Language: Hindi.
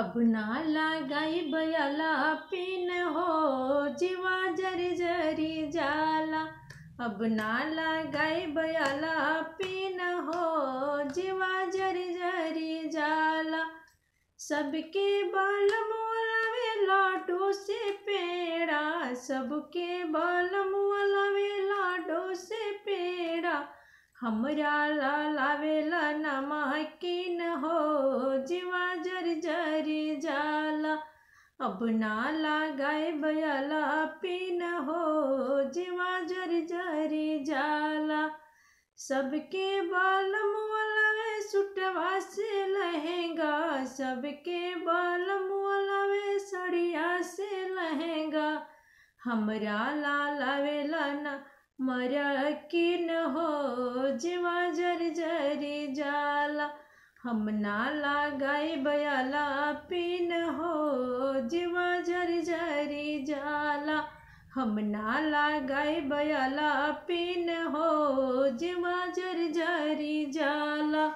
अब ना लगाई बयाला पिन हो जीवा जरी जरी जाला अब ना लगाई बयाला पिन हो जीवा जरी जरी जाला सबके बल मोलावे लाडो से पेड़ा सबके बल मोलवे लाडो से पेड़ा हमरा लावेला नमकीन हो जीवा जरी जाला अब ना गाय बयाला पिन हो जीवा जर जरी जाला सबके बालम वाला वे सुटवा से लहेंगा सबके बालम वाला वे सड़िया से लहेंगा हमरा लाला वेला ना मरा किन हो जीवा हम ना लगाए बयाला पिन हो जीवा जर जरी जाला हम ना गाय बयाला पिन हो जीवा जर जरी जाला